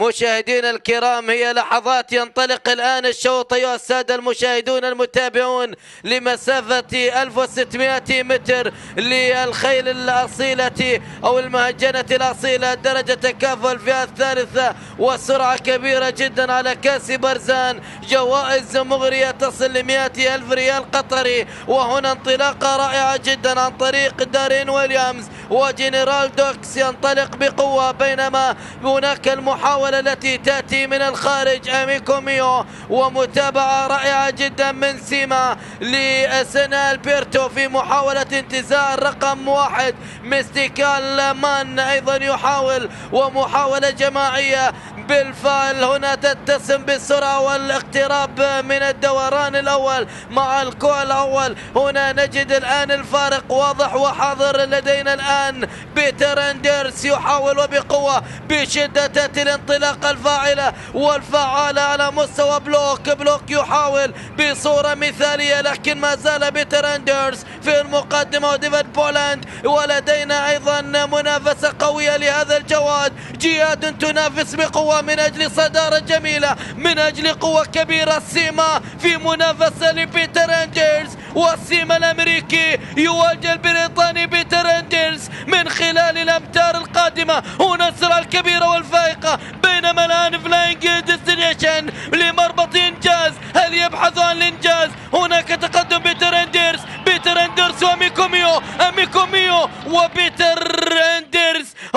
مشاهدينا الكرام هي لحظات ينطلق الآن الشوط أيها السادة المشاهدون المتابعون لمسافة 1600 متر للخيل الأصيلة أو المهجنة الأصيلة درجة تكافؤ الفئة الثالثة وسرعة كبيرة جدا على كاسي برزان جوائز مغرية تصل لمئة ألف ريال قطري وهنا انطلاقة رائعة جدا عن طريق دارين ويليامز وجنرال دوكس ينطلق بقوة بينما هناك المحاولة التي تأتي من الخارج أميكو ميو ومتابعة رائعة جدا من سيما لسنا البيرتو في محاولة انتزاع الرقم واحد ميستيكال مان أيضا يحاول ومحاولة جماعية بالفعل هنا تتسم بالسرعة والاقتراب من الدوران الأول مع الكوع الأول هنا نجد الآن الفارق واضح وحاضر لدينا الآن بيتر أندرس يحاول وبقوة بشدة تأتي الانطلاقة الفاعلة والفعالة على مستوى بلوك بلوك يحاول بصورة مثالية لكن ما زال بيتر أندرس في المقدمة وديفيد بولاند ولدينا أيضا منافسة قوية لهذا الجواد جياد تنافس بقوة من أجل صدارة جميلة من أجل قوة كبيرة السيما في منافسة لبيتر أنجلز والسيما الأمريكي يواجه البريطاني بيتر أنجلز من خلال الأمتار القادمة هنا السرعة الكبيرة والفائقة بينما الآن فلاينج ديستنيشن لمربط إنجاز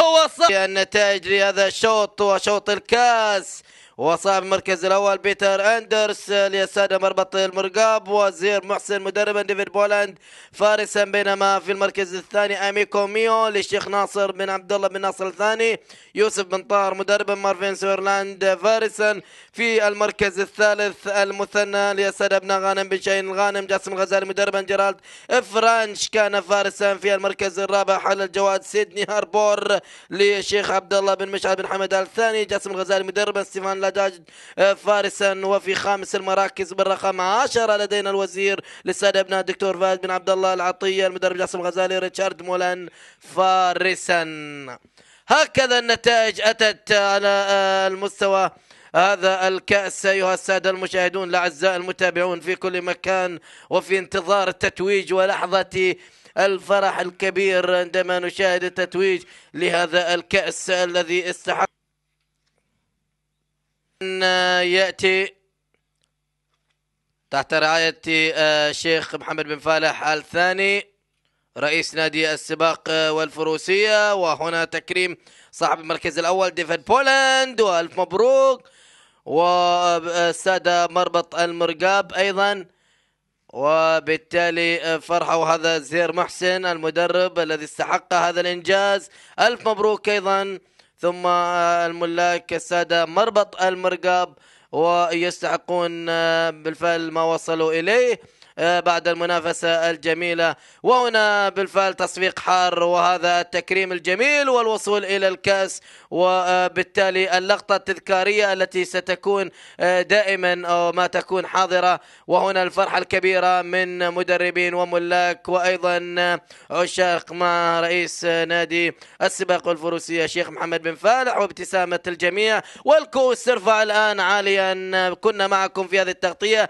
ووصل النتائج لهذا الشوط وشوط الكاس وصاحب المركز الأول بيتر أندرس ليستخدم مربط المرقاب وزير محسن مدربا ديفيد بولاند فارسا بينما في المركز الثاني أميكو ميو للشيخ ناصر بن عبد الله بن ناصر الثاني يوسف بن طاهر مدربا مارفين سويرلاند فارسا في المركز الثالث المثنى ابن غانم بن شاهين الغانم جاسم الغزالي مدربا جيرالد فرانش كان فارسا في المركز الرابع حل الجواد سيدني هاربور للشيخ عبد الله بن مشعل بن حمد الثاني جاسم الغزالي مدربا ستيفان اللجاج آه، فارسا وفي خامس المراكز بالرقم 10 لدينا الوزير أبناء الدكتور فهد بن عبد الله العطية المدرب جاسم الغزالي ريتشارد مولان فارسا هكذا النتائج أتت على آه، المستوى هذا الكأس أيها السادة المشاهدون الأعزاء المتابعون في كل مكان وفي انتظار التتويج ولحظة الفرح الكبير عندما نشاهد التتويج لهذا الكأس الذي استحق يأتي تحت رعاية الشيخ آه، محمد بن فالح الثاني رئيس نادي السباق آه، والفروسية وهنا تكريم صاحب المركز الأول ديفيد بولاند وألف مبروك والسادة مربط المرقاب أيضا وبالتالي آه، فرحة وهذا زهير محسن المدرب الذي استحق هذا الإنجاز ألف مبروك أيضا ثم الملاك السادة مربط المرقاب ويستحقون آه، بالفعل ما وصلوا إليه آه، بعد المنافسة الجميلة وهنا بالفعل تصفيق حار وهذا التكريم الجميل والوصول إلى الكأس وبالتالي اللقطة التذكارية التي ستكون آه، دائما أو ما تكون حاضرة وهنا الفرحة الكبيرة من مدربين وملاك وأيضا آه، عشاق مع رئيس نادي السباق الفروسية الشيخ محمد بن فالح وابتسامة الجميع والكوس ترفع الآن عاليا كنا معكم في هذه التغطية